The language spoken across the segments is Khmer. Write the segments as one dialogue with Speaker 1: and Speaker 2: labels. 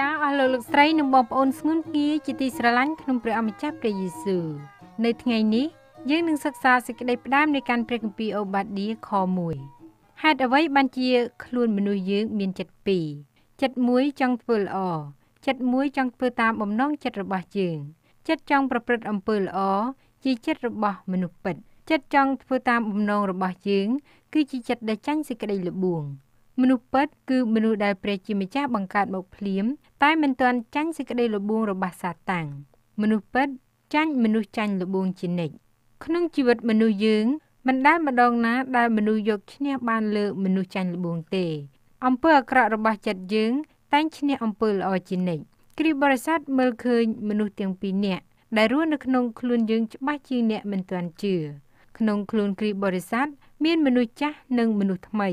Speaker 1: ចាអស់លោកលោកស្រីនិងបងប្អូនស្ងួនគាជាទីស្រឡាញ់ក្នុងព្រះអម្ចាស់ព្រះយេស៊ូវនៅថ្ងៃ នេះយើងនឹងសិក្សាសេចក្តីផ្ដាំនៃការព្រះគម្ពីរអូបាឌីខ1ហេតុអ្វី បានជា ខ្លួនមនុស្សយើង មានចិត្តពីរចិត្តមួយចង់ធ្វើល្អចិត្តមួយចង់ធ្វើតាមបំណងចិត្តរបស់យើង ចិត្តចង់ប្រព្រឹត្តអំពើល្អជាចិត្តរបស់ មនុស្សពិត ចិត្តចង់ធ្វើតាមបំណងរបស់យើង គឺជាចិត្តដែលចាញ់សេចក្តីល្បួងមនុស្សពិតគឺមនុស្សដែលព្រះជាម្ចាស់បង្កើតមកភ្លាមតែមិនទាន់ចាញ់សេចក្តីលបួងរបស់សាតាំងមនុស្សពិតចាញ់មនុស្សចាញ់លបួងជានិច្ចក្នុងជីវិតមនុស្សយើងមិនដែលម្ដងណាដែលមនុស្សយកឈ្នះបានលើមនុស្សចាញ់លបួងទេ អំពើអាក្រក់របស់ចិត្តយើងតែងឈ្នះអំពើល្អជានិច្ចគ្រីស្ទបរិស័ទមើលឃើញមនុស្សទាំងពីរនាក់ដែលរស់នៅក្នុងខ្លួនយើងច្បាស់ជាងអ្នកមិនទាន់ជឿក្នុងខ្លួនគ្រីស្ទបរិស័ទមានមនុស្សចាស់និងមនុស្សថ្មី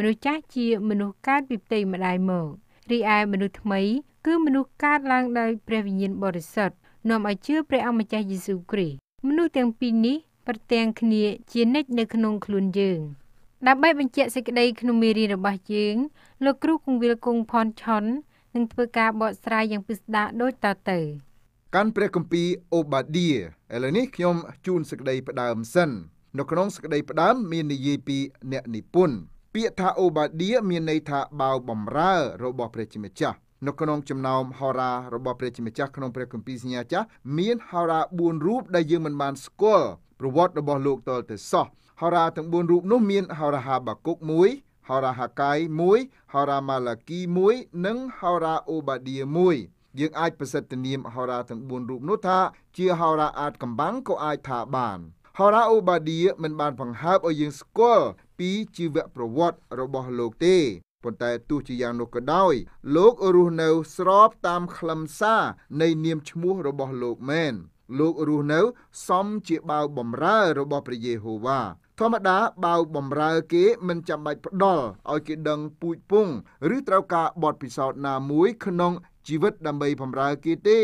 Speaker 1: មនុស្សចាស់ជាមនុស្សកើតពីផ្ទៃម្ដាយមករីឯមនុស្សថ្មីគឺមនុស្សកើតឡើងដោយព្រះវិញ្ញាណបរិសុទ្ធនាំឲ្យជឿព្រះអម្ចាស់យេស៊ូវគ្រីស្ទមនុស្សទាំងពីរនេះប្រទាំងគ្នាជានិច្ចនៅក្នុងខ្លួនយើងដើម្បីបញ្ជាក់សេចក្តីក្នុងមេរៀនរបស់យើងលោកគ្រូគង្វាលគង់ផនឆុននឹងធ្វើការបកស្រាយយ៉ាងពិស្ដារដូចតទៅ
Speaker 2: កាន់ព្រះគម្ពីរអូបាឌីឥឡូវនេះខ្ញុំជូនសេចក្តីផ្ដើមសិន នៅក្នុងសេចក្តីផ្ដើមមាននិយាយពីអ្នកនិពន្ធពាក្យថាអូបាឌីមានន័យថាបាវបំរើរបស់ព្រះជាម្ចាស់នៅក្នុងចំណោមហោរារបស់ព្រះជាម្ចាស់ក្នុងព្រះគម្ពីរសញ្ញាចាស់មានហោរា4រូបដែលយើងមិនបានស្គាល់ប្រវត្តិរបស់លោកតលទៅសោះហោរាទាំង4រូបនោះ មានហោរាហាបាគុក1ហោរាហាកាយ1ហោរាម៉ាឡាគី1និងហោរាអូបាឌី1យើងអាចប្រសិទ្ធនាមហោរាទាំង4រូបនោះថាជាហោរាអាចកំបាំងក៏អាចថាបានហោរ៉ាអូបាឌីមិនបានបង្ហើបឲ្យយើងស្គាល់ពីជីវប្រវត្តិរបស់លោកទេប៉ុន្តែទោះជាយ៉ាងនោះក៏ដោយលោករស់នៅស្របតាមខ្លឹមសារ នៃនាមឈ្មោះរបស់លោកមែនលោករស់នៅសមជាបាវបំរើរបស់ព្រះយេហូវ៉ាធម្មតាបាវបំរើគេមិនចាំបាច់ផ្ដល់ឲ្យគេដឹងពូជពងឬ ត្រូវការបទពិសោធន៍ណាមួយ ក្នុងជីវិតដើម្បីបំរើគេទេ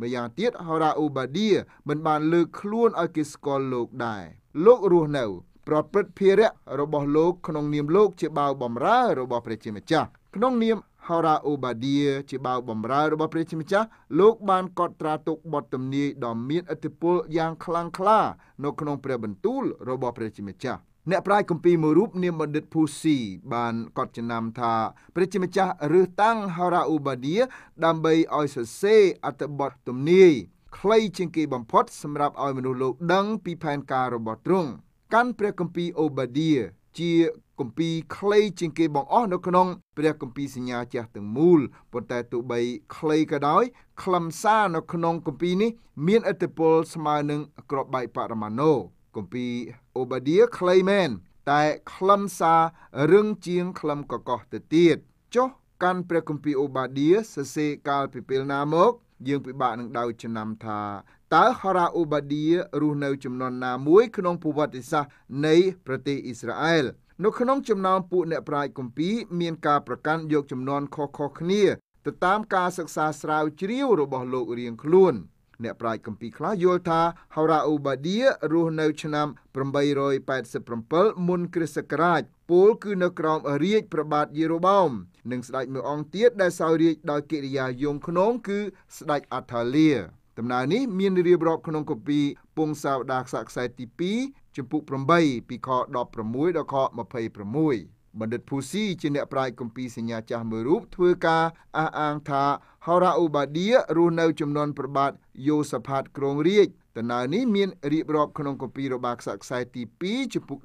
Speaker 2: ម្យ៉ាងទៀតហូរ៉ាអ៊ូបាឌីមិនបានលើកខ្លួនឲ្យគេស្គាល់លោកដែរលោករស់នៅ ប្រព្រឹត្តភារៈរបស់លោកក្នុងនាមលោកជាបាវបំរើរបស់ព្រះជាម្ចាស់ក្នុងនាមហូរ៉ាអ៊ូបាឌីជាបាវបំរើរបស់ព្រះជាម្ចាស់លោក បានកត់ត្រាទុកបទទំនាយដ៏មានឥទ្ធិពលយ៉ាងខ្លាំងក្លា នៅក្នុងព្រះបន្ទូលរបស់ព្រះជាម្ចាស់អ្នកប្រាជ្ញគម្ពីរមួយរូបនាមបណ្ឌិតភូស៊ីបានកត់ចំណាំថាព្រះជាម្ចាស់រើសតាំងហារ៉ាអ៊ូបាឌីដើម្បីឲ្យសរសេរអត្ថបទទំនាយខ្លីជាងគេបំផុតសម្រាប់ឲ្យមនុស្សលោកដឹងពីផែនការរបស់ទ្រង់កាន់ព្រះគម្ពីរអូបាឌីជាគម្ពីរខ្លីជាងគេបងអស់នៅក្នុងព្រះគម្ពីរសញ្ញាចាស់ទាំងមូលប៉ុន្តែទោះបីខ្លីក៏ដោយខ្លឹមសារនៅក្នុងគម្ពីរនេះមានឥទ្ធិពលស្មើនឹងក្របបែកបរមាណូគម្ពីរអូបាឌីខ្លីមែនតែខ្លឹមសាររឹងជាង ខ្លឹមកកោះទៅទៀតចុះកាន់ព្រះគម្ពីរអូបាឌីសរសេរកាលពីពេលណាមក យើងពិបាកនឹងដៅចំណាំថាតើហារ៉ាអូបាឌីរស់នៅចំនួនណាមួយក្នុងប្រវត្តិសាស្ត្រនៃប្រទេសអ៊ីស្រាអែលនៅក្នុងចំណោមពួកអ្នកប្រាជ្ញគម្ពីរមានការប្រកាន់យកចំនួនខុសៗគ្នា ទៅតាមការសិក្សាស្រាវជ្រាវរបស់លោករៀងខ្លួនអ្នកប្រាជ្ញកម្ពីខ្លះយល់ថាហោរ៉ាអ៊ូបាឌីរស់នៅឆ្នាំ887មុនគ្រិស្តសករាជពលគឺនៅក្រោមរាជប្របាទយេរូបោមនិងស្ដេចមួយអង្គទៀតដែលសោយរាជដោយកិរិយាយងខ្នងគឺស្ដេចអាថាលីដំណើរនេះមានរៀបរាប់ក្នុងគម្ពីរពងសាវតារខ្សែខ្សែទី2ចំពុក8ពីខ16ដល់ខ26បណ្ឌិតភូស៊ីជាអ្នកប្រាជ្ញគម្ពីរសញ្ញាចាស់មួយរូបធ្វើការអះអាងថាហោរ៉ាអ៊ូបាឌីរស់នៅចំនួនប្របាទយូសាផាតក្រុងរាជដំណើរនេះមានរៀបរាប់ក្នុងគម្ពីររបាខ្សាក់ខ្សែទី2ជំពូក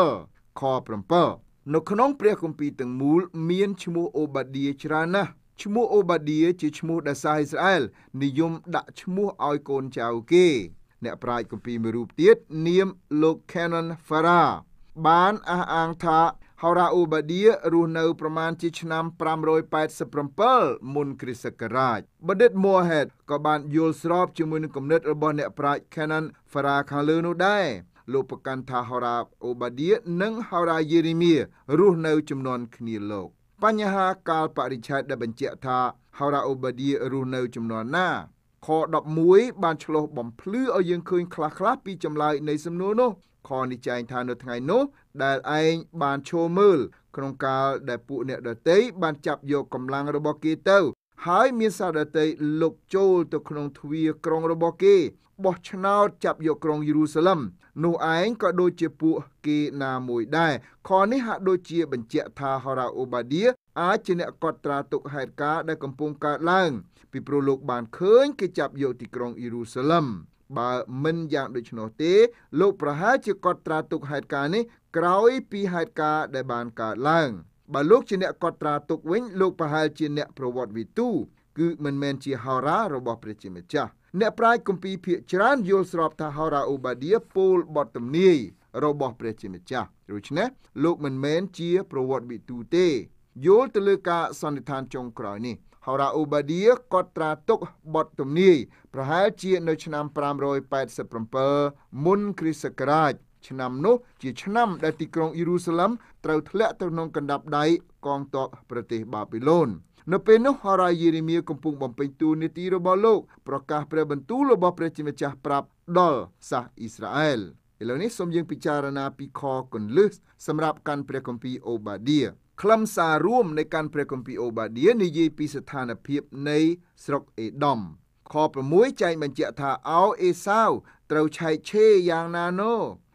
Speaker 2: 17ខ7នៅក្នុងព្រះគម្ពីរទាំងមូលមានឈ្មោះអូបាឌីច្រើនណាស់ឈ្មោះអូបាឌីជាឈ្មោះដែលសាអ៊ីស្រាអែលនិយមដាក់ឈ្មោះឲ្យកូនចៅគេ អ្នកប្រាជ្ញគម្ពីរមួយរូបទៀតនាមលោក Canon Farah បានអះអាងថាហោរ៉ាអ៊ូបាឌីរស់នៅប្រមាណជាឆ្នាំ587មុនគ្រិស្តសករាជបណ្ឌិត Mohammed ក៏បានយល់ស្របជាមួយនឹងគំនិតរបស់អ្នកប្រាជ្ញ Canon Farah Khalil នោះដែរលោកប្រកាន់ថាហោរ៉ាអូបាឌីនិងហោរ៉ាយេរីមៀរស់នៅចំនួនគ្នាលោកបញ្ហាកាលបរិច្ឆេទដែលបញ្ជាក់ថាហោរ៉ាអូបាឌីរស់នៅចំនួនណាខ11បានឆ្លោះបំភ្លឺឲ្យយើងឃើញខ្លះៗពីចម្លើយនៃសំណួរនោះខនេះចែងថានៅថ្ងៃនោះដែលឯងបានឈោមើលក្នុងកាលដែលពួកអ្នកដតីបានចាប់យកកម្លាំងរបស់គេទៅ ហើយមានសារដតីលុកចូលទៅក្នុងទ្វារក្រុងរបស់គេបោះឆ្នោតចាប់យកក្រុងយេរូសាឡិមនោះឯងក៏ដូចជាពួកគេណាមួយដែរខនេះហាក់ដូចជាបញ្ជាក់ថាហរ៉ាអូបាឌីអាចជាអ្នកកត់ត្រាទុកហេតុការណ៍ដែលកំពុងកើតឡើង ពីព្រោះលោកបានឃើញគេចាប់យកទីក្រុងយេរូសាឡិមបើមិនយ៉ាងដូច្នោះទេលោកប្រហែលជាកត់ត្រាទុកហេតុការណ៍នេះក្រោយពីហេតុការណ៍ដែលបានកើតឡើងបើលោកជាអ្នកកត់ត្រាទុកវិញលោកប្រហែលជាអ្នកប្រវត្តិវិទូគឺមិនមែនជាហោរារបស់ព្រះជាម្ចាស់អ្នកប្រាជ្ញគម្ពីរភាគច្រើនយល់ស្របថាហោរាអូបាឌីពោលបទទំនាយរបស់ព្រះជាម្ចាស់ដូច្នេះលោកមិនមែនជាប្រវត្តិវិទូទេ យល់ទៅលើការសន្និដ្ឋានចុងក្រោយនេះហោរ៉ាអ៊ូបាឌីគាត់ត្រាទុកបទទំនាយប្រហែលជានៅឆ្នាំ587មុនគ្រិស្តសករាជឆ្នាំនោះជាឆ្នាំដែលទីក្រុងយេរូសាឡិមត្រូវធ្លាក់ទៅក្នុងកណ្ដាប់ដៃកងទ័ពប្រទេសបាប៊ីឡូននៅពេលនោះហរ៉ាយេរេមៀកំពុងបំពេញទូនីតិរបស់លោកប្រកាសព្រះបន្ទូលរបស់ព្រះជាម្ចាស់ប្រាប់ដល់សាសអ៊ីស្រាអែលឥឡូវនេះសូមយើងពិចារណាពីខកុនលឹះសម្រាប់កាន់ព្រះគម្ពីរអូបាឌីខ្លឹមសាររួមនៃកាន់ព្រះគម្ពីរអូបាឌៀនិយាយពីស្ថានភាពនៃស្រុកអេដមខ6ចែងបញ្ជាក់ថាអោអេសាវត្រូវឆែកឆេរយ៉ាងណាណូ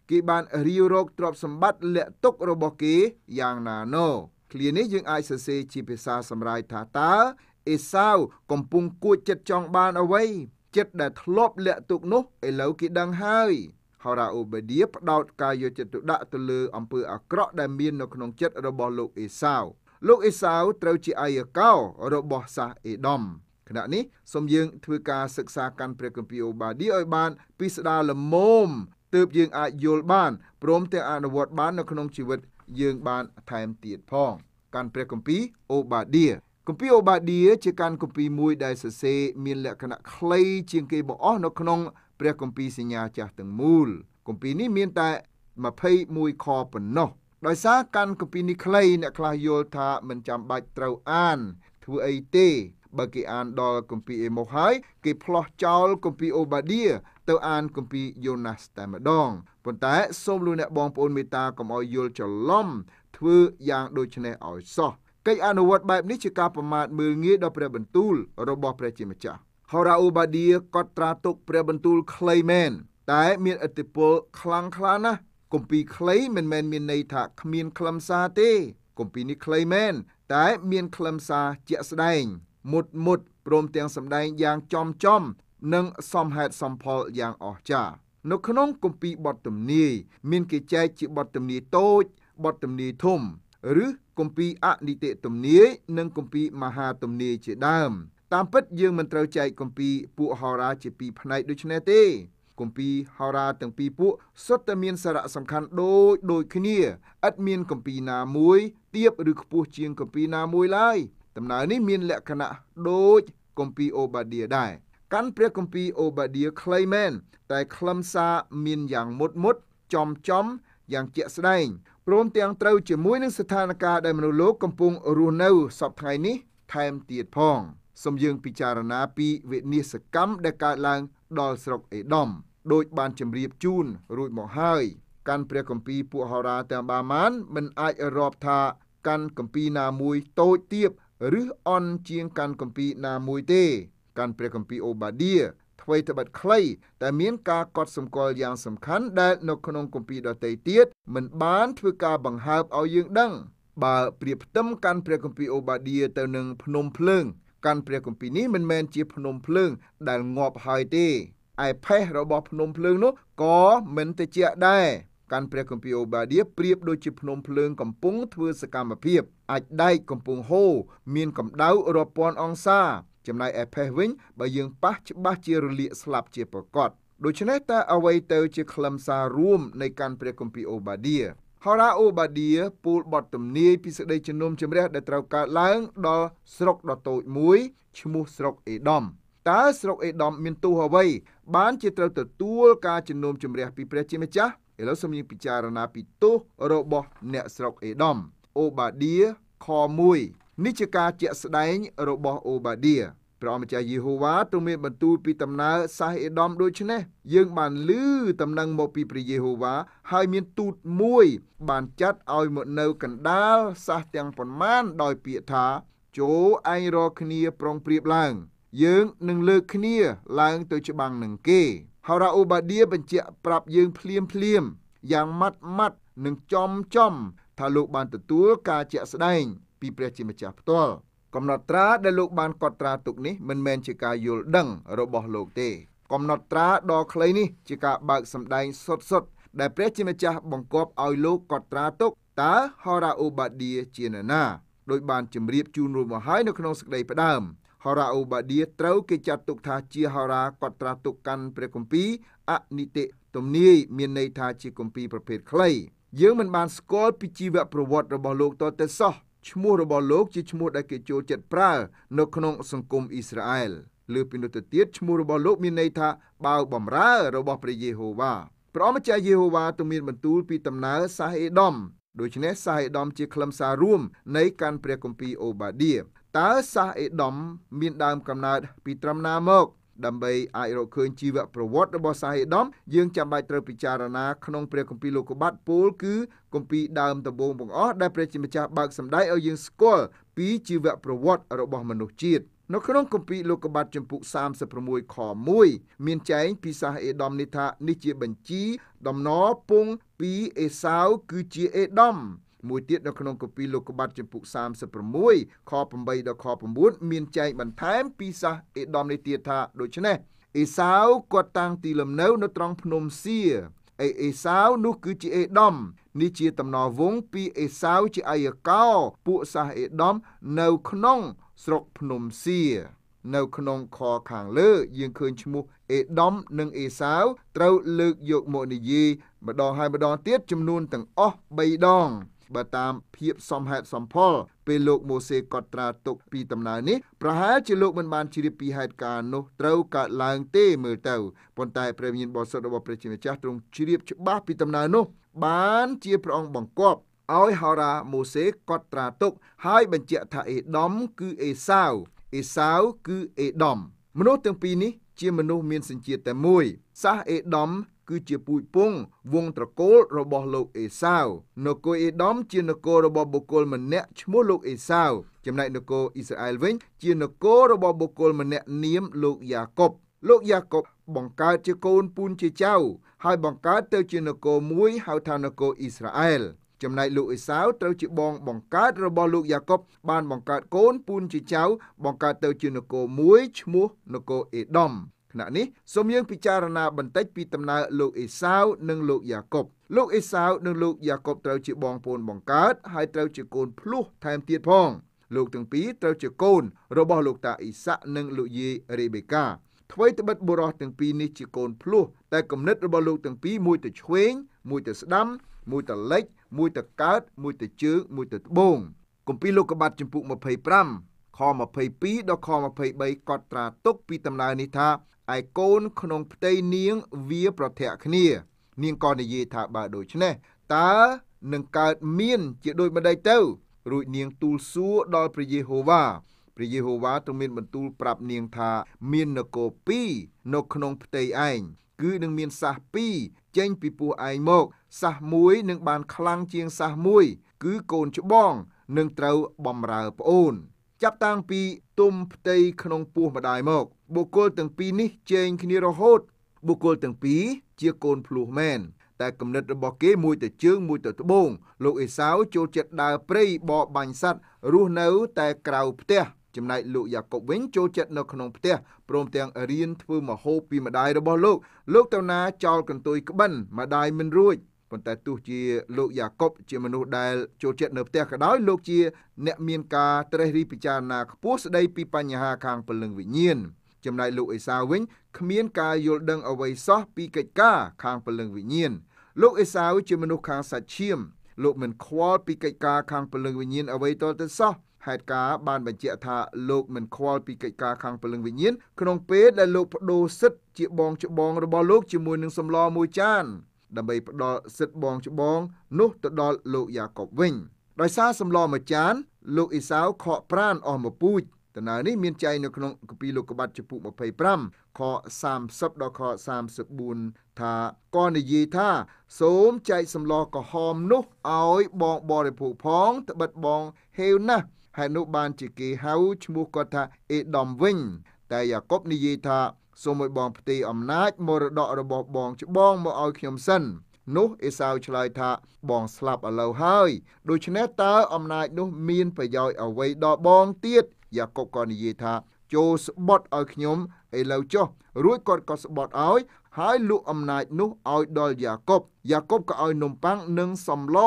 Speaker 2: គេបានរាវរកទ្រព្យសម្បត្តិលាក់ទុករបស់គេយ៉ាងណាណូឃ្លានេះយើងអាចសរសេរជាភាសាសម្រាយថាតើអេសាវកំពុងគួចចិត្តចង់បានអ្វីចិត្តដែលធ្លាប់លាក់ទុកនោះឥឡូវគេដឹងហើយហោរ៉ាអូបេឌៀផ្ដោតការយកចិត្តទុកដាក់ទៅលើអំពើអាក្រក់ដែលមាននៅក្នុងចិត្តរបស់លោកអេសាវលោកអេសាវត្រូវជាអាយកោរបស់សាសអេដមគណៈនេះសូមយើងធ្វើការសិក្សាកាន់ព្រះគម្ពីរអូបាឌីឲ្យបានពិស្ដារល្មមទើបយើងអាចយល់បានព្រមទាំងអនុវត្តបាននៅក្នុងជីវិតយើងបានថែមទៀតផង កាន់ព្រះគម្ពីរអូបាឌីគម្ពីរអូបាឌីជាកាន់គម្ពីរមួយដែលសរសេរមានលក្ខណៈខ្លីជាងគេបង្អស់នៅក្នុងព្រះគម្ពីរសញ្ញាចាស់ទាំងមូលគម្ពីរនេះមានតែ21ខប៉ុណ្ណោះដោយសារកាន់គម្ពីរនេះខ្លីអ្នកខ្លះយល់ថាមិនចាំបាច់ត្រូវអានធ្វើអីទេបើគេអានដល់គម្ពីរអេម៉ូសហើយគេផ្លោះចោលគម្ពីរអូបាឌីទៅអានគម្ពីរយ៉ូណាសតែម្ដងប៉ុន្តែ សូមលោកអ្នកបងប្អូនមេត្តាកុំឲ្យយល់ច្រឡំធ្វើយ៉ាងដូចនេះឲ្យសោះកិច្ចអនុវត្តបែបនេះជាការប្រមាថមើលងាយដល់ព្រះបន្ទូលរបស់ព្រះជាម្ចាស់ហូរ៉ាអ៊ូបាឌីក៏ត្រាទុកព្រះបន្ទូលគ្លីមែនតែមានឥទ្ធិពលខ្លាំងខ្លាណាស់គម្ពីរគ្លីមិនមែនមានន័យថាគ្មានខ្លឹមសារទេគម្ពីរនេះគ្លីមែនតែមានខ្លឹមសារជាក់ស្ដែងមុតមុតព្រមទាំងសម្ដែងយ៉ាងចំចំនិងសមហេតុសមផលយ៉ាងអស្ចារ្យនៅក្នុងគម្ពីរបទទំនាយមានគេចែកជាបទទំនាយតូចបទទំនាយធំឬគម្ពីរអនិតិទំនាយនិងគម្ពីរមហាទំនាយជាដើមតាមពិតយើងមិនត្រូវចែកគម្ពីរពួកហោរា ជាពីរផ្នែកដូចនេះទេគម្ពីរហោរាទាំងពីរពួកសុទ្ធតែមានសារៈសំខាន់ដូចដូចគ្នាឥតមានគម្ពីរណាមួយទៀបឬខ្ពស់ជាងគម្ពីរណាមួយឡើយដំណើរនេះមានលក្ខណៈដូចគម្ពីរអូបាឌីដែរកាន់ព្រះគម្ពីរអូបាឌីខ្លីមែនតែខ្លឹមសារមានយ៉ាងមុតមុតចំចំយ៉ាងជាក់ស្ដែងព្រមទាំងត្រូវជាមួយនឹងស្ថានភាពដែលមនុស្សលោកកំពុងរស់នៅសពថ្ងៃនេះ ថែមទៀតផង។សូមយើងពិចារណាពី វិនិស្សកម្មដែលកើតឡើង ដល់ស្រុកអេដមដោយបានជម្រាបជូន រួចមកហើយកាន់ព្រះគម្ពីរពួកហោរាទាំងបាម៉ាន មិនអាចរាប់ថាកាន់គម្ពីរណាមួយតូចទៀបឬអន់ជាង កាន់គម្ពីរណាមួយទេ កាន់ព្រះគម្ពីរអូបាឌី្វីត្បិតខ្លីតែមានការកត់សម្គាល់យ៉ាងសំខាន់ដែលនៅក្នុងគម្ពីរដទៃទៀតមិនបានធ្វើការបង្ហើបឲ្យយើងដឹង បើប្រៀបផ្ទឹមកាន់ព្រះគម្ពីរអូបាឌីទៅនឹងភ្នំភ្លើងកាន់ព្រះគម្ពីរនេះមិនមែនជាភ្នំភ្លើងដែលងាប់ហើយទេឯផេះរបស់ភ្នំភ្លើងនោះក៏មិនត្រជាក់ដែរកាន់ព្រះគម្ពីរអូបាឌីប្រៀបដូចជាភ្នំភ្លើងកំពុងធ្វើសកម្មភាព អាចដែកកំពុងហូរមានកម្ដៅរាប់ពាន់អង្សាចំណែកឯផេះវិញបើយើងប៉ះច្បាស់ជារលាកស្លាប់ជាប្រកបដូច្នេះតើអ្វីទៅជាខ្លឹមសាររួមនៃការព្រះគម្ពីរអូបាឌីរ៉ាអូបាឌីពូលបត់ទំនាយពីសេចក្តីជំនុំជម្រះដែលត្រូវកើតឡើងដល់ស្រុកដ៏តូចមួយឈ្មោះស្រុកអេដមតើស្រុកអេដមមានទោសអ្វីបានជាត្រូវទទួលការជំនុំជម្រះពីព្រះជាម្ចាស់ឥឡូវសូមយើងពិចារណាពីទោសរបស់អ្នកស្រុកអេដមអូបាឌីខ1នេះជាការជាក់ស្ដែងរបស់អូបាឌីព្រះអម្ចាស់យេហូវ៉ាទ្រង់មានបន្ទូលពីដំណើរសាសអេដមដូច្នេះយើងបានលឺដំណឹងមកពីព្រះយេហូវ៉ាហើយមានទូតមួយ បានចាត់ឲ្យមកនៅកណ្ដាលសាសទាំងប៉ុន្មាន ដោយពាក្យថា ចូលឯងរកគ្នាប្រុងប្រៀបឡើងយើងនឹងលើកគ្នាឡើងទៅច្បាំងនឹងគេហើយរ៉ាអូបាឌីបញ្ជាក់ប្រាប់យើងភ្លាមភ្លាមយ៉ាងម៉ាត់ម៉ាត់និងចំចំថាលោកបានទទួលការជាក់ស្ដែងពីព្រះជាម្ចាស់ផ្ទាល់កំណត់ត្រាដែលលោកបានកត់ត្រាទុកនេះមិនមែនជាការយល់ដឹង របស់លោកទេកំណត់ត្រាដ៏ខ្លីនេះ ជាការបើកសម្ដែងសុទ្ធសុទ្ធដែលព្រះជាម្ចាស់បង្គាប់ឲ្យលោកកត់ត្រាទុកតើហរ៉ាអូបាឌីជានរណាដោយបានជម្រាបជូនរួមមកហើយនៅក្នុងសេចក្តីផ្ដើមហរ៉ាអូបាឌីត្រូវគេចាត់ទុក ថាជាហរ៉ាកត់ត្រាទុកកាន់ព្រះគម្ពីរអនិតិទំនាយមានន័យថាជាគម្ពីរប្រភេទខ្លីយើងមិនបានស្គាល់ពីជីវប្រវត្តិរបស់លោកតទៅសោះឈ្មោះរបស់លោកជាឈ្មោះដែលគេចូលចិត្តប្រើនៅក្នុងសង្គមអ៊ីស្រាអែលលើពីនោះទៅទៀតឈ្មោះរបស់លោកមានន័យថាបាវបំរើរបស់ព្រះយេហូវ៉ាព្រះអម្ចាស់យេហូវ៉ាទូមានបន្ទូលពីដំណើរសាសអេដមដូច្នេះសាសអេដមជាខ្លឹមសាររួមនៃការព្រះគម្ពីរអូបាឌីតើសាសអេដមមានដើមកំណើតពីត្រឹមណាមកដើម្បីអាចរកឃើញជីវប្រវត្តិរបស់សាហេដមយើងចាំបាច់ត្រូវពិចារណា ក្នុងព្រះគម្ពីរលោកុបាតពោលគឺគម្ពីរដើមដំបូងបង្អស់ដែលព្រះជាម្ចាស់បើកសម្ដែងឲ្យយើងស្គាល់ពីជីវប្រវត្តិរបស់មនុស្សជាតិនៅក្នុងគម្ពីរលោកុបាតចំពុក36ខ1មានចែងពីសាសអេដមនេះថានេះជាបញ្ជីដំណរពងពីអេសាវគឺជាអេដមមួយទៀតនៅក្នុងកូពីលោកុបាតចំពុក36ខ8ដល់ខ9មានចែងបន្ថែមពីសាសអេដមនេះទៀតថាដូច្នេះអេសាវគាត់តាំងទីលំនៅនៅត្រង់ភ្នំសៀអេអេសាវនោះគឺជាអេដមនេះជាតំណវងពីអេសាវជាអាយកោពួកសាសអេដមនៅក្នុងស្រុកភ្នំសៀនៅក្នុងខខាងលើយើងឃើញឈ្មោះអេដមនិងអេសាវត្រូវលើកយកមកនិយាយម្ដងហើយម្ដងទៀតចំនួនទាំងអស់3ដងបើតាមភាពសមហេតុសមផល ពេលលោកម៉ូសេកត់ត្រាទុកពីដំណើរនេះប្រហែលជាលោកមិនបានជ្រាបពីហេតុការណ៍នោះត្រូវកើតឡើងទេ មើលទៅប៉ុន្តែព្រះវិញ្ញាណបរិសុទ្ធរបស់ព្រះជាម្ចាស់ទ្រង់ជ្រាបច្បាស់ពីដំណើរនោះបានជាព្រះអង្គបង្គាប់ឲ្យហោរ៉ាម៉ូសេកត់ត្រាទុកហើយបញ្ជាក់ថាអេដមគឺអេសាវអេសាវគឺអេដមមនុស្សទាំងពីរនេះ ជាមនុស្សមានសញ្ជាតិតែមួយសាសអេដមគឺជាពូជពងវងត្រកូលរបស់លោកអេសាវនគរអេដមជានគររបស់បុគ្គលម្នាក់ឈ្មោះលោកអេសាវចំណែកនគរអ៊ីស្រាអែលវិញជានគររបស់បុគ្គលម្នាក់នាមលោកយ៉ាកុបលោកយ៉ាកុបបង្កើតជាកូនពូនជាចៅហើយបង្កើតទៅជានគរមួយហៅថានគរអ៊ីស្រាអែលចំណែកលោកអេសាវត្រូវជាបងបង្កើតរបស់លោកយ៉ាកុបបានបង្កើតកូនពូនជាចៅបង្កើតទៅជានគរមួយឈ្មោះនគរអេដមខណៈនេះសូមយើងពិចារណាបន្តិចពីដំណើរលោកអេសាវនិងលោកយ៉ាកុបលោកអេសាវនិងលោកយ៉ាកុបត្រូវជាបងប្អូនបង្កើត ហើយត្រូវជាកូនភ្លោះ ថែមទៀតផងលោកទាំងពីរត្រូវជាកូន របស់លោកតាអ៊ីសាក់និងលោកយាយរេបេកាអ្វីត្បិតបុរសទាំងពីរនេះជាកូនភ្លោះតែគំនិតរបស់លោកទាំងពីរមួយទៅឆ្វេង មួយទៅស្ដាំមួយទៅលិចមួយទៅកើតមួយទៅជើងមួយទៅត្បូងគម្ពីរលោកកបាត់ចំពុក25ខ22ដល់ខ23កត់ត្រាទុកពីដំណើរនេះថាឯកូនក្នុងផ្ទៃនាងវាប្រធាក់គ្នានាងក៏និយាយថាបើដូច្នេះតើនឹងកើតមានជាដូចម្ដេចទៅរួចនាងទូលសួរដល់ព្រះយេហូវ៉ាព្រះយេហូវ៉ាទ្រង់មានបន្ទូលប្រាប់នាងថាមាននគរ2នៅក្នុងផ្ទៃឯងគឺនឹងមានសះ2ចេញពីពោះឯងមកសះមួយនឹងបានខ្លាំងជាងសះមួយគឺកូនច្បងនឹងត្រូវបំរើប្អូនចាប់តាំងពីទុំផ្ទៃក្នុងពោះម្ដាយមកបុគ្គលទាំងពីរនេះជែងគ្នារហូត បុគ្គលទាំងពីរជាកូនភ្លោះមែនតែគំនិតរបស់គេមួយទៅជើងមួយទៅត្បូងលោកអេសាវចូលចិត្តដើរព្រៃបរបាញ់សត្វរស់នៅតែក្រៅផ្ទះចំណែកលោកយ៉ាកុបវិញចូលចិត្តនៅក្នុងផ្ទះព្រមទាំងរៀនធ្វើមហូបពីម្ដាយរបស់លោកលោកទៅណាចោលកន្ទុយក្បិនម្ដាយមិនរួចប៉ុន្តែទោះជាលោកយ៉ាកុបជាមនុស្សដែលចូលចិត្តនៅផ្ទះក៏ដោយលោកជាអ្នកមានការត្រិះរិះពិចារណាខ្ពស់ស្ដីពីបញ្ហាខាងពលឹងវិញ្ញាណចំណែកលោកអេសាវិញគ្មានការយល់ដឹងអ្វីសោះពីកិច្ចការខាងពលឹងវិញ្ញាណលោកអេសាវជាមនុស្សខាងសាច់ឈាមលោកមិនខ្វល់ពីកិច្ចការខាងពលឹងវិញ្ញាណអ្វីតទៅសោះហេតុការបានបញ្ជាក់ថាលោកមិនខ្វល់ពីកិច្ចការខាងពលឹងវិញ្ញាណក្នុងពេលដែលលោកបដូរសិទ្ធជាបងច្បងរបស់លោកជាមួយនឹងសម្លមួយចានដើម្បីផ្ដល់សិទ្ធិបងច្បង នោះទៅដល់លោកយ៉ាកបវិញដោយសារសំឡមួយចានលោកអ៊ីសាវខកប្រានអស់មួយពូជដំណើរនេះមានចែងនៅក្នុងគម្ពីរលោកុបាត់ចំពុក25ខ30ដល់ខ34ថាក៏និយាយថាសូមចែកសំឡកហមនោះឲ្យបងបរិភោគផងត្បិតបងហេវណាស់ហើយនោះបានជាគេហៅឈ្មោះគាត់ថាអេដមវិញតែយ៉ាកុបនិយាយថាសូមឲ្យបងផ្ទេរអំណាចមរតករបស់បងច្បងមកឲ្យខ្ញុំសិននោះអេសាវឆ្លើយថា បងស្លាប់ឥឡូវហើយដូច្នេះតើអំណាចនោះមានប្រយោជន៍អ្វីដល់បងទៀតយ៉ាកុបក៏និយាយថាចូលស្បត់ឲ្យខ្ញុំឥឡូវចុះ រួចគាត់ក៏ស្បត់ឲ្យហើយលក់អំណាចនោះឲ្យដល់យ៉ាកុបយ៉ាកុបក៏ឲ្យនំប៉័ងនិងសម្ល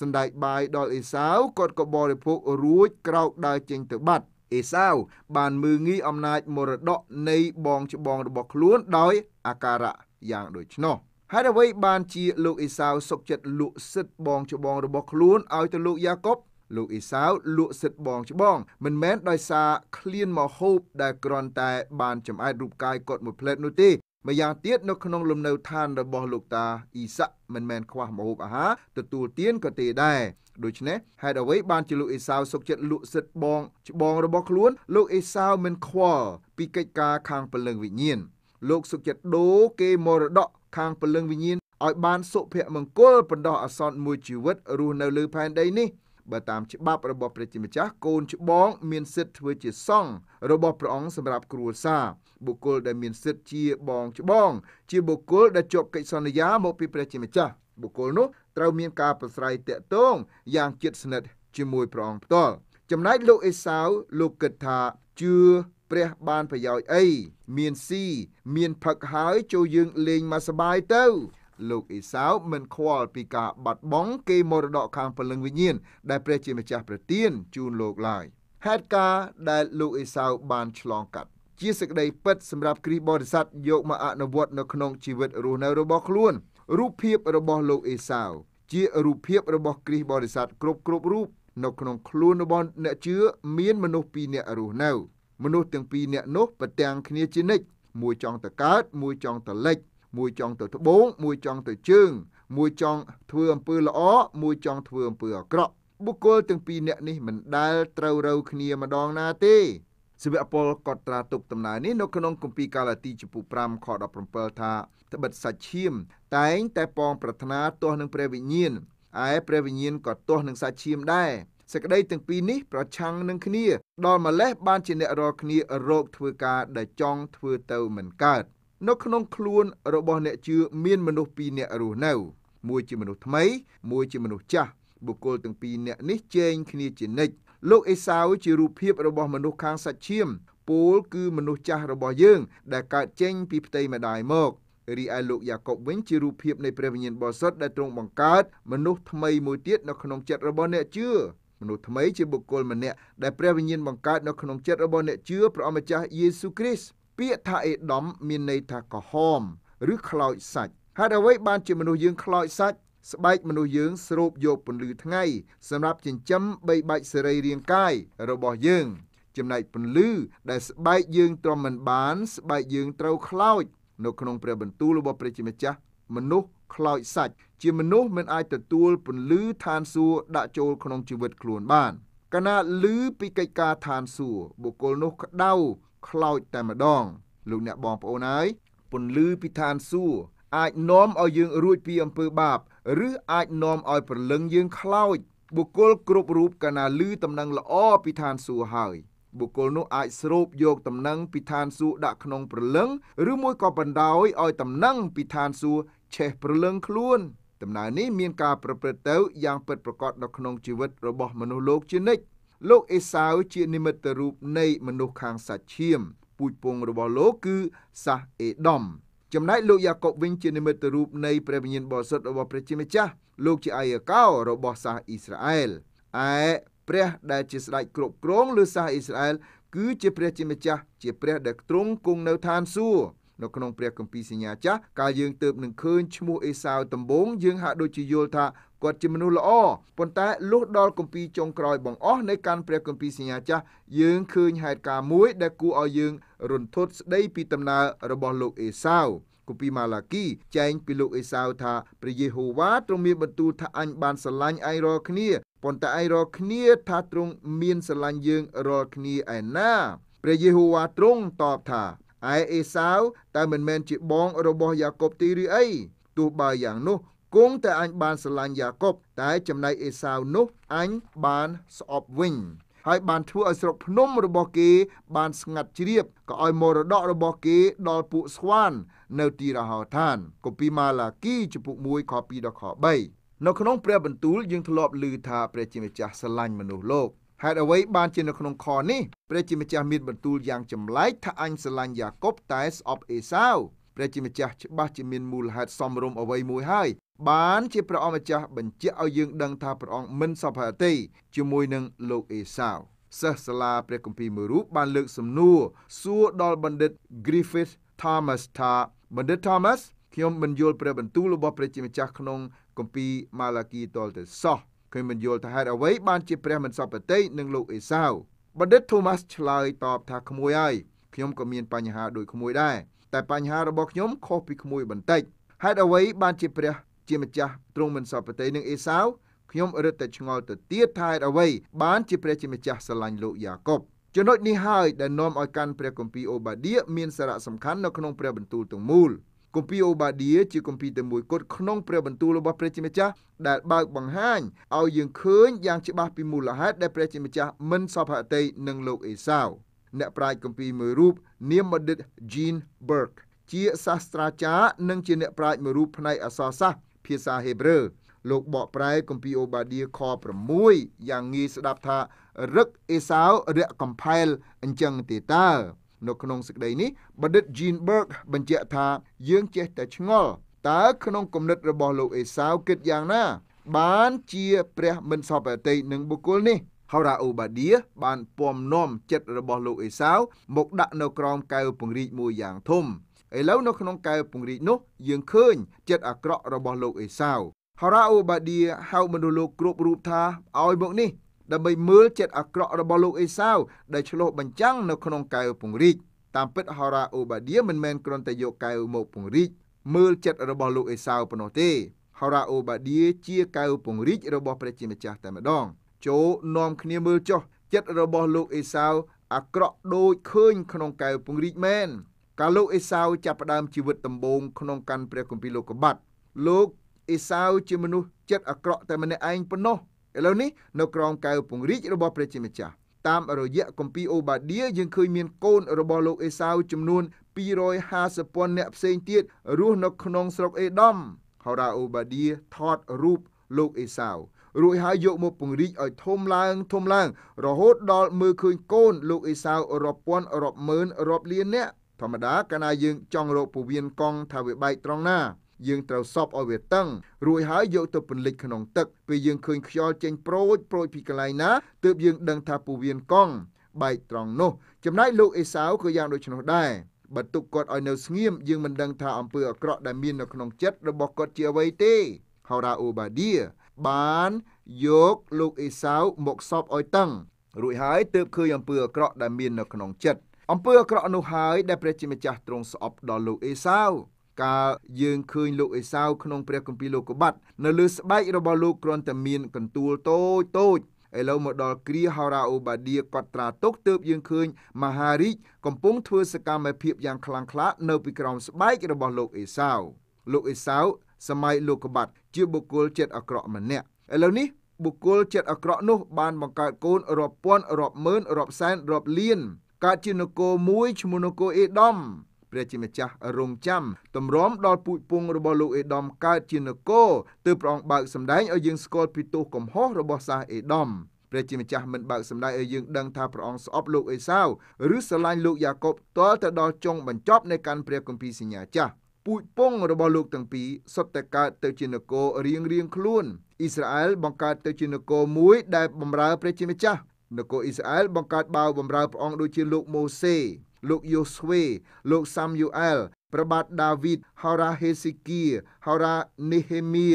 Speaker 2: សណ្ដែកបាយដល់អេសាវគាត់ក៏បរិភោគរួចក្រោកដើរចេញទៅបាត់អេសាវបានមើងងាយអំណាចមរតកនៃ បងច្បងរបស់ខ្លួនដោយ អាការៈយ៉ាងដូចនោះហើយអ្វីបានជាលោកអេសាវសុកចិត្តលក់សិទ្ធបងច្បងរបស់ខ្លួនឲ្យទៅលោកយ៉ាកុបលោកអេសាវលក់សិទ្ធបងច្បង មិនមែនដោយសារឃ្លានមកហូបដែលគ្រាន់តែបានចំអែតរូបកាយគាត់មួយផ្លែតនោះទេម្យ៉ាងទៀតនៅក្នុងលំនៅឋានរបស់លោកតាអ៊ីសាក់មិនមែនខ្វះម្ហូបអាហារទទួលទានក៏ទេដែរដូច្នេះហេតុអ្វីបានជាលោកអេសាវសុកចិត្តលក់សិទ្ធបងច្បងរបស់ខ្លួនលោកអេសាវមិនខ្វល់ពីកិច្ចការខាងពលឹងវិញ្ញាណលោកសុកចិត្តដូរគេមរតកខាងពលឹងវិញ្ញាណឲ្យបានសុភមង្គលបណ្ដោះអាសន្នមួយជីវិតរស់នៅលើផែនដីនេះបើតាមច្បាប់របស់ព្រះជាម្ចាស់កូនច្បងមានសិទ្ធិធ្វើជាសង្ឃរបស់ព្រះអង្គសម្រាប់គ្រួសារបុគ្គលដែលមានសិទ្ធិជាបងច្បង ជាបុគ្គលដែលជាប់កិច្ចសន្យាមកពីព្រះជាម្ចាស់បុគ្គលនោះត្រូវមានការប្រស្រ័យតាក់ទងយ៉ាងជិតស្និទ្ធជាមួយព្រះអង្គផ្ទាល់ចំណែកលោកអេសាវលោកគិតថាជឿព្រះបានប្រយោជន៍អីមានស៊ីមានផឹកហើយចូលយើងលេងមកសបាយទៅ លោកអេសាវមិនខ្វល់ពីការបាត់បង់គេមរតកខាងព្រលឹងវិញ្ញាណដែលព្រះជាម្ចាស់ប្រទានជូនលោកឡើយហេតុការដែលលោកអេសាវបានឆ្លងកាត់ជាសេចក្តីពិតសម្រាប់គ្រីស្ទបរិស័ទយកមកអនុវត្តនៅក្នុងជីវិតរស់នៅរបស់ខ្លួនរូបភាពរបស់លោកអេសាវជារូបភាពរបស់គ្រីស្ទបរិស័ទគ្រប់គ្រប់រូបនៅក្នុងខ្លួនរបស់អ្នកជឿមានមនុស្សពីរនាក់រស់នៅមនុស្សទាំងពីរនាក់នោះប្រទាំងគ្នាជានិច្ចមួយចង់ទៅកើតមួយចង់ទៅលិចមួយចង់ទៅត្បូងមួយចង់ទៅជើង មួយចង់ធ្វើអំពើល្អមួយចង់ធ្វើអំពើអាក្រក់បុគ្គលទាំងពីរនាក់នេះមិនដែលត្រូវរូវគ្នាម្ដងណាទេសិវពលកត់ត្រាទុកដំណើរនេះនៅក្នុងគម្ពីរកាឡាទីចំពុ5ខ17ថាត្បិតសាច់ឈាម តែងតែប៉ងប្រាថ្នាទាស់នឹងព្រះវិញ្ញាណឯព្រះវិញ្ញាណក៏ទាស់នឹងសាច់ឈាមដែរសេចក្តីទាំងពីរនេះប្រឆាំងនឹងគ្នា ដល់ម្លេះបានជាអ្នករាល់គ្នារោគធ្វើការដែលចង់ធ្វើទៅមិនកើតនៅក្នុងខ្លួនរបស់អ្នកជឿមានមនុស្សពីរអ្នករស់នៅ មួយជាមនុស្សថ្មីមួយជាមនុស្សចាស់បុគ្គលទាំងពីរអ្នកនេះជែងគ្នាជានិច្ចលោកអេសាវជារូបភាព របស់មនុស្សខាងសាច់ឈាមពូលគឺមនុស្សចាស់របស់យើងដែលកើតចេញ ពីផ្ទៃម្ដាយមករីឯលោកយ៉ាកុបវិញជារូបភាពនៃព្រះវិញ្ញាណបរិសុទ្ធដែលទ្រង់បង្កើតមនុស្សថ្មីមួយទៀតនៅក្នុងចិត្តរបស់អ្នកជឿមនុស្សថ្មីជាបុគ្គលម្នាក់ដែលព្រះវិញ្ញាណបង្កើតនៅក្នុងចិត្តរបស់អ្នកជឿព្រះអម្ចាស់យេស៊ូគ្រីស្ទពាក្យថាអេដាមមានន័យថាក្រហមឬខ្លោចសាច់ហេតុអ្វីបានជាមនុស្សយើងខ្លោចសាច់ស្បែកមនុស្សយើងស្រូបយកពន្លឺថ្ងៃសម្រាប់ចិញ្ចឹមបីបាច់សរីរាង្គកាយរបស់យើង ចំណែកពន្លឺដែលស្បែកយើងទ្រាំមិនបានស្បែកយើងត្រូវខ្លោចនៅក្នុងព្រះបន្ទូលរបស់ព្រះជាម្ចាស់មនុស្សខ្លោចសាច់ជាមនុស្សមិនអាចទទួលពន្លឺឋានសួគ៌ដាក់ចូលក្នុងជីវិតខ្លួនបាន កណាលឺពីកិច្ចការឋានសួគ៌បុគ្គលនោះក្តៅខ្លោចតែម្ដង លោកអ្នកបងប្អូនហើយពន្លឺពីឋានសួគ៌អាចនាំឲ្យយើងរួចពីអំពើបាបឬអាចនាំឲ្យប្រលឹងយើងខ្លោចបុគ្គលគ្រប់រូបកាលណាឮតំណែងល្អពីឋានសួគ៌ហើយ បុគ្គលនោះអាចស្រូបយកតំណែងពីឋានសួគ៌ដាក់ក្នុងប្រលឹង ឬមួយក៏បណ្ដោយឲ្យតំណែងពីឋានសួគ៌ឆេះ ប្រលឹងខ្លួនដំណើរនេះមានការប្រព្រឹត្តទៅយ៉ាងពិតប្រាកដនៅក្នុងជីវិតរបស់មនុស្សលោកជានិច្ចលោកអេសាវជានិមិត្តរូប នៃ មនុស្សខាងសាច់ឈាមពូជពងរបស់លោកគឺសាសអេដមចំណែកលោកយ៉ាកុបវិញជានិមិត្តរូបនៃព្រះវិញ្ញាណបរិសុទ្ធរបស់ព្រះជាម្ចាស់លោកជាអាយកោរបស់សាសអ៊ីស្រាអែលឯព្រះដែលជាស្ដេចគ្រប់គ្រងលើសាសអ៊ីស្រាអែលគឺជាព្រះជាម្ចាស់ជាព្រះ ដែលទ្រង់គង់នៅឋានសួគ៌នៅក្នុងព្រះគម្ពីរសញ្ញាចាស់កាលយើងទៅនឹងឃើញឈ្មោះអេសាវដំបងយើងហាក់ដូចជាយល់ថាគាត់ជាមនុស្សល្អប៉ុន្តែលុះដល់គម្ពីរចុងក្រោយបង្អស់នៃការព្រះគម្ពីរសញ្ញាចាស់យើងឃើញហេតុការណ៍មួយដែលគួរឲ្យយើងរន្ធត់ស្ដីពីដំណើររបស់លោកអេសាវគម្ពីរម៉ាឡាគីចែងពីលោកអេសាវថាព្រះយេហូវ៉ាទ្រង់មានបន្ទូលថាអញបានស្រឡាញ់ឯងរាល់គ្នាប៉ុន្តែឯងរាល់គ្នាថាទ្រង់មានស្រឡាញ់យើងរាល់គ្នាឯណាព្រះយេហូវ៉ាទ្រង់តបថាឯអេសាវតើមិនមែនជាបងរបស់យ៉ាកុបទីឬអីទោះបើយ៉ាងនោះគង់តែអញបានស្រឡាញ់យ៉ាកុបតែចំណែកអេសាវនោះអញបានស្អប់វិញហើយបានធ្វើឲ្យស្រុកភ្នំរបស់គេបានស្ងាត់ជ្រាបក៏ឲ្យមរតករបស់គេដល់ពួកស្វាននៅទីរហោឋានកូពីម៉ាឡាគីចំពុក1ខ2ដល់ខ3នៅក្នុងព្រះបន្ទូលយើងធ្លាប់ឮថាព្រះជាម្ចាស់ស្រឡាញ់មនុស្សលោកហេតុអ្វីបានជានៅក្នុងខនេះព្រះជាម្ចាស់មានបន្ទូលយ៉ាងចម្លែកថាអញស្រឡាញ់យ៉ាកុបតែស្អប់អេសាវព្រះជាម្ចាស់ច្បាស់ជាមានមូលហេតុសមរម្យអ្វីមួយហើយបានជាព្រះអង្គម្ចាស់បញ្ជាក់ឲ្យយើងដឹងថាព្រះអង្គមិនសពហតិជាមួយនឹងលោកអេសាវសិស្សសាលាព្រះគម្ពីរមួយរូបបានលើកសំណួរសួរដល់បណ្ឌិត Griffith Thomas ថាបណ្ឌិត Thomas ខ្ញុំមិនយល់ព្រះបន្ទូលរបស់ព្រះជាម្ចាស់ក្នុងគម្ពីរម៉ាឡាគីតលទៅសោះខ្ញុំមិនយល់ថាហេតុអ្វីបានជាព្រះមិនសពតិនឹងលោកអេសាវបណ្ឌិត Thomas ឆ្លើយតបថាក្មួយហើយខ្ញុំក៏មានបញ្ហាដូចក្មួយដែរតែបញ្ហារបស់ខ្ញុំខុសពីក្មួយបន្តិចហេតុអ្វីបានជាព្រះជាម្ចាស់ទ្រង់មិនសពប្រតិនឹងអេសាវខ្ញុំរឹតតែឆ្ងល់ទៅទៀតថាហេតុអ្វីបានជាព្រះជាម្ចាស់ស្រឡាញ់លោកយ៉ាកុបចំណុចនេះហើយដែលនាំឲ្យកាន់ព្រះគម្ពីរអូបាឌីមានសារៈសំខាន់នៅក្នុងព្រះបន្ទូលទាំងមូលគម្ពីរអូបាឌីជាគម្ពីរតែមួយគត់ក្នុងព្រះបន្ទូលរបស់ព្រះជាម្ចាស់ដែលបើកបង្ហាញឲ្យយើងឃើញយ៉ាងច្បាស់ពីមូលហេតុដែលព្រះជាម្ចាស់មិនសពហតិនឹងលោកអេសាវអ្នកប្រាជ្ញគម្ពីរមួយរូបនាមបណ្ឌិត Jean Burke ជាសាស្ត្រាចារ្យនិងជាអ្នកប្រាជ្ញមួយរូបផ្នែកអក្សរសាស្ត្រភាសាហេប្រឺលោកបកប្រែគម្ពីរអូបាឌីខ6យ៉ាងងាយស្ដាប់ថារឹកអេសាវរៈកំផែលអញ្ចឹងទេតើនៅក្នុងសេចក្តីនេះបណ្ឌិត Jean Burke បញ្ជាក់ថា យើងចេះតែឆ្ងល់តើក្នុងគំនិតរបស់លោកអេសាវគិតយ៉ាងណា បានជា ព្រះ មិនសពអតីតនឹងបុគ្គលនេះហូរ៉ាអូបាឌីបានពំនាំចិត្តរបស់លោកអេសាវមកដាក់នៅក្រោមកែវពង្រីកមួយយ៉ាងធំឥឡូវនៅក្នុងកែវពង្រីកនោះយើងឃើញចិត្តអាក្រក់របស់លោកអេសាវហូរ៉ាអូបាឌីហៅមនុស្សលោកគ្រប់រូបថាឲ្យមកនេះដើម្បីមើលចិត្តអាក្រក់របស់លោកអេសាវដែលឆ្លុះបញ្ចាំងនៅក្នុងកែវពង្រីកតាមពិតហូរ៉ាអូបាឌីមិនមែនគ្រាន់តែយកកែវមកពង្រីកមើលចិត្តរបស់លោកអេសាវប៉ុណ្ណោះទេហូរ៉ាអូបាឌីជាកែវពង្រីករបស់ព្រះជាម្ចាស់តែម្ដង។ចូរនាំគ្នាមើលចុះចិត្តរបស់លោកអេសាវអាក្រក់ដូចឃើញ ក្នុងកែវពង្រីកមែនកាលលោកអេសាវចាប់ផ្ដើមជីវិតដំបូងក្នុងកាន់ព្រះគម្ពីរលោកុបាតលោកអេសាវជាមនុស្សចិត្តអាក្រក់តែម្នាក់ឯងប៉ុណ្ណោះឥឡូវនេះនៅក្រោមកែវពង្រីករបស់ព្រះជាម្ចាស់តាមរយៈគម្ពីរអូបាឌីយើងឃើញមានកូនរបស់លោកអេសាវចំនួន250,000នាក់ផ្សេងទៀតរស់នៅក្នុងស្រុកអេដមហោរ៉ាអូបាឌីថតរូបលោកអេសាវរួចហើយយកមកពង្រីកឲ្យធំឡើងធំឡើងរហូតដល់មើលឃើញកូន លោកអេសាវរាប់ពាន់រាប់ម៉ឺនរាប់លានអ្នកធម្មតាកាលណាយើងចង់រកពវៀនកង់ថាវាបែកត្រង់ណា យើងត្រូវសពឲ្យវាតឹងរួចហើយយកទៅពន្លិចក្នុងទឹកពេលយើងឃើញខ្យល់ចេញប្រូចប្រូចពីកន្លែងណាទើបយើងដឹងថាពវៀនកង់បែកត្រង់នោះចំណែកលោកអេសាវក៏យ៉ាងដូច្នោះដែរបើទុកគាត់ឲ្យនៅស្ងៀមយើងមិនដឹងថាអំពើអាក្រក់ដែលមាននៅក្នុងចិត្តរបស់គាត់ជាអ្វីទេហោរ៉ាអូបាឌីបានយកលោកអេសាវមកសពឲ្យតឹងរួចហើយទើបឃើញអំពើអាក្រក់ដែលមាននៅក្នុងចិត្តអំពើអាក្រក់នោះហើយដែលព្រះជាម្ចាស់ទ្រង់ស្អប់ដល់លោកអេសាវកាលយើងឃើញលោកអេសាវក្នុងព្រះគម្ពីរលោកុបាត់ នៅលើស្បែករបស់លោកគ្រាន់តែមានកន្ទួលតូចតូចឥឡូវមកដល់គ្រាហោរ៉ាអូបាឌីកត់ត្រាទុកទើបយើងឃើញមហារីកកំពុងធ្វើសកម្មភាពយ៉ាងខ្លាំងក្លានៅពីក្រោមស្បែករបស់លោកអេសាវលោកអេសាវសម័យលោកកបាត់ ជាបុគ្គលចិត្តអាក្រក់ម្នាក់ឥឡូវនេះបុគ្គលចិត្តអាក្រក់នោះ បានបង្កើតកូនរាប់ពាន់រាប់ម៉ឺនរាប់សែនរាប់លានកើតជានគរមួយឈ្មោះនគរអេដមព្រះជាម្ចាស់រំចាំទម្រាំដល់ពូជពងរបស់លោកអេដមកើតជានគរទើបព្រះអង្គបើកសម្ដែងឲ្យយើងស្គាល់ពីទោសកំហុសរបស់សាសអេដមព្រះជាម្ចាស់មិនបើកសម្ដែងឲ្យយើងដឹងថាព្រះអង្គស្អប់លោកអេសាវឬស្រឡាញ់លោកយ៉ាកុបទាល់ទៅដល់ចុងបញ្ចប់នៃការព្រះគម្ពីរសញ្ញាចាស់ពូជពងរបស់លោកទាំងពីរសុទ្ធតែកើតទៅជានគររៀងរៀងខ្លួនអ៊ីស្រាអែលបង្កើតទៅជានគរមួយដែលបម្រើព្រះជាម្ចាស់នគរអ៊ីស្រាអែលបង្កើតបាវបម្រើព្រះអង្គដូចជាលោកម៉ូសេ លោកយូស្វេលោកសាំយូអែលព្រះបាទដាវីតហោរ៉ាហេសេគៀហោរ៉ានេហេមៀ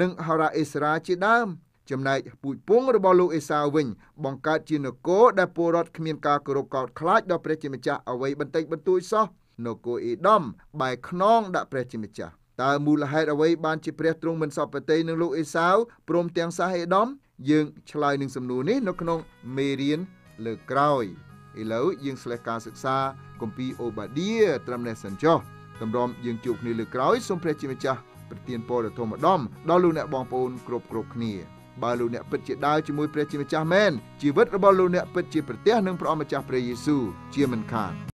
Speaker 2: និងហោរ៉ាអេសរ៉ាជាដើមចំណែកពូជពងរបស់លោកអេសាវិញ បង្កើតជានគរដែលពលរដ្ឋគ្មានការគោរពកោតខ្លាចដល់ព្រះជាម្ចាស់អ្វីបន្តិចបន្តួចសោះនគរអ៊ីដាំបែកខ្នងដាក់ព្រះជាម្ចាស់តើមូលហេតុអ្វីបានជាព្រះទ្រង់មិនសពតិនឹងលោកអេសាវព្រមទាំងសាសអ៊ីដាំយើងឆ្លើយនឹងសំណួរនេះនៅក្នុងមេរៀនលើក្រោយឥឡូវយើងស្លេះការសិក្សាគម្ពីរអូបាឌីត្រឹមនេះសិនចុះតម្រាំយើងជួបគ្នាលើក្រោយសូមព្រះជាម្ចាស់ប្រទានពរដល់ធម្មដំដល់លោកអ្នកបងប្អូនគ្រប់គ្រប់គ្នាបើលោកអ្នកពិតជាដើរជាមួយព្រះជាម្ចាស់មែនជីវិតរបស់លោកអ្នកពិតជាប្រទះនឹងព្រះអម្ចាស់ព្រះយេស៊ូវជាមិនខាន